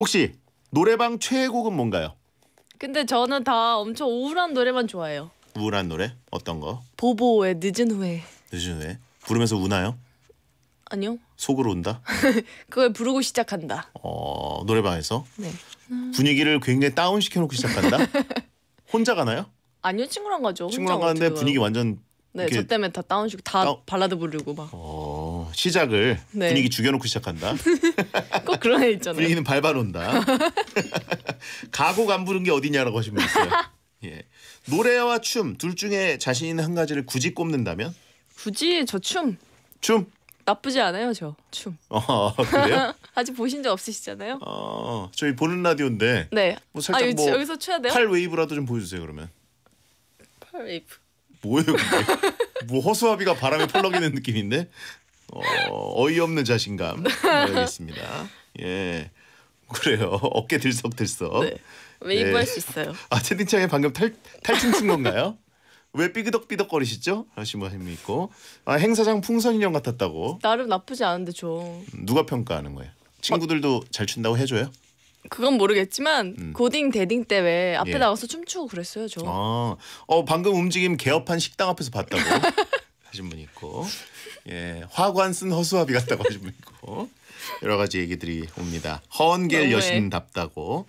혹시 노래방 최애곡은 뭔가요? 근데 저는 다 엄청 우울한 노래만 좋아해요. 우울한 노래? 어떤 거? 보보의 늦은 후에. 늦은 후에? 부르면서 우나요? 아니요. 속으로 운다? 그걸 부르고 시작한다. 어 노래방에서? 네. 분위기를 굉장히 다운 시켜놓고 시작한다? 혼자 가나요? 아니요 친구랑 가죠. 친구랑 가는데 분위기 완전 네, 저 때문에 다 다운시키고 다 다운. 발라드 부르고 막. 어. 시작을 네. 분위기 죽여놓고 시작한다. 꼭 그런 애 있잖아요. 분위기는 밟아놓는다. 가곡 안 부른 게 어디냐라고 하시면 있어요. 예. 노래와 춤 둘 중에 자신 있는 한 가지를 굳이 꼽는다면? 굳이 저 춤. 춤? 나쁘지 않아요 저 춤. 어 그래요? 아직 보신 적 없으시잖아요. 어 저희 보는 라디오인데. 네. 뭐 아, 살짝 아, 여기, 뭐 여기서 춰야 돼요? 팔 웨이브라도 좀 보여주세요 그러면. 팔 웨이브. 뭐예요? 근데? 뭐 허수아비가 바람에 펄럭이는 느낌인데? 어, 이없는 자신감 알겠습니다. 예. 그래요. 어깨 들썩들썩. 네. 웨이브 예. 할수 있어요. 아 채팅창에 방금 탈 탈춤 춘 건가요? 왜 삐그덕삐덕거리시죠? 하신 분이 있고 아, 행사장 풍선 인형 같았다고. 나름 나쁘지 않은데 저. 음, 누가 평가하는 거예요? 친구들도 잘 춘다고 해줘요? 그건 모르겠지만 음. 고딩 대딩 때 왜 앞에 예. 나와서 춤추고 그랬어요 저. 아, 어 방금 움직임 개업한 식당 앞에서 봤다고. 하신 분 있고 예 화관 쓴 허수아비 같다고 하신 분 있고 여러 가지 얘기들이 옵니다. 허언겔 여신답다고